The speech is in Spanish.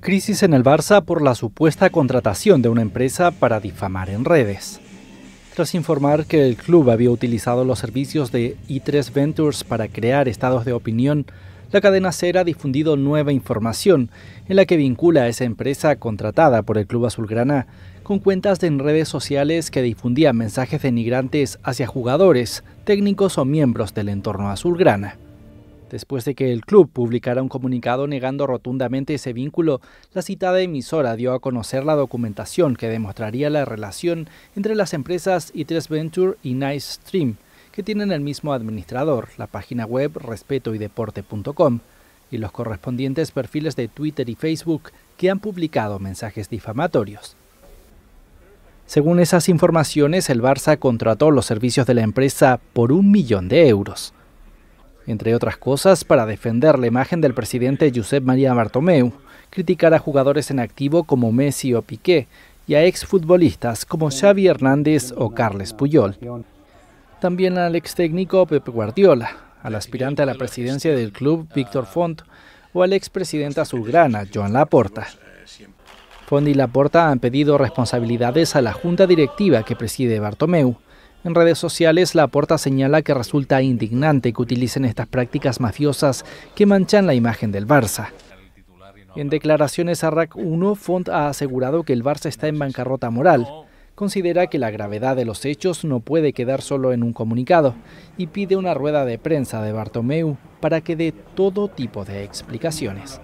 Crisis en el Barça por la supuesta contratación de una empresa para difamar en redes. Tras informar que el club había utilizado los servicios de i3 Ventures para crear estados de opinión, la cadena SER ha difundido nueva información en la que vincula a esa empresa contratada por el club azulgrana con cuentas en redes sociales que difundían mensajes denigrantes hacia jugadores, técnicos o miembros del entorno azulgrana. Después de que el club publicara un comunicado negando rotundamente ese vínculo, la citada emisora dio a conocer la documentación que demostraría la relación entre las empresas i3 Venture y Nice Stream, que tienen el mismo administrador, la página web respetoydeporte.com, y los correspondientes perfiles de Twitter y Facebook que han publicado mensajes difamatorios. Según esas informaciones, el Barça contrató los servicios de la empresa por un millón de euros entre otras cosas, para defender la imagen del presidente Josep María Bartomeu, criticar a jugadores en activo como Messi o Piqué y a exfutbolistas como Xavi Hernández o Carles Puyol. También al ex técnico Pepe Guardiola, al aspirante a la presidencia del club Víctor Font o al expresidente azulgrana Joan Laporta. Font y Laporta han pedido responsabilidades a la junta directiva que preside Bartomeu en redes sociales, la Porta señala que resulta indignante que utilicen estas prácticas mafiosas que manchan la imagen del Barça. En declaraciones a RAC 1, Font ha asegurado que el Barça está en bancarrota moral. Considera que la gravedad de los hechos no puede quedar solo en un comunicado y pide una rueda de prensa de Bartomeu para que dé todo tipo de explicaciones.